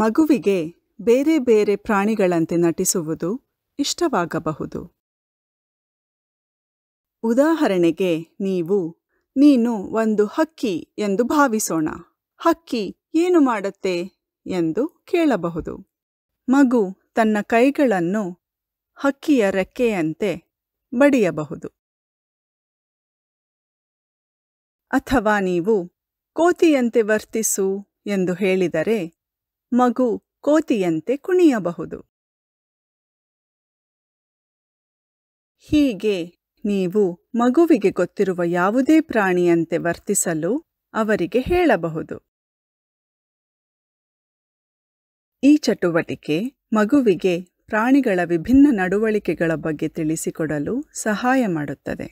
ಮಗುವಿಗೆ ಬೇರೆ ಬೇರೆ ಪ್ರಾಣಿಗಳಂತೆ ನಟಿಸುವುದು ಇಷ್ಟವಾಗಬಹುದು ಉದಾಹರಣೆಗೆ ನೀವು ನೀನು ಒಂದು ಹಕ್ಕಿ ಎಂದು ಭಾವಿಸೋಣ ಹಕ್ಕಿ ಏನು ಮಾಡುತ್ತೆ ಎಂದು ಕೇಳಬಹುದು ಮಗು ತನ್ನ ಕೈಗಳನ್ನು ಹಕ್ಕಿಯ ರೆಕ್ಕೆಯಂತೆ ಬಡಿಯಬಹುದು ಅಥವಾ ನೀವು ಕೋತಿಯಂತೆ ವರ್ತಿಸು ಎಂದು ಹೇಳಿದರೆ ಮಗು ಕೋತಿಯಂತೆ ಕುಣಿಯಬಹುದು ಹೀಗೆ ನೀವು ಮಗುವಿಗೆ ಗೊತ್ತಿರುವ ಯಾವುದೇ ಪ್ರಾಣಿಯಂತೆ ವರ್ತಿಸಲು ಅವರಿಗೆ ಹೇಳಬಹುದು ಈ ಚಟುವಟಿಕೆ ಮಗುವಿಗೆ ಪ್ರಾಣಿಗಳ ವಿಭಿನ್ನ ನಡವಳಿಕೆಗಳ ಬಗ್ಗೆ ತಿಳಿಸಿಕೊಡಲು ಸಹಾಯ ಮಾಡುತ್ತದೆ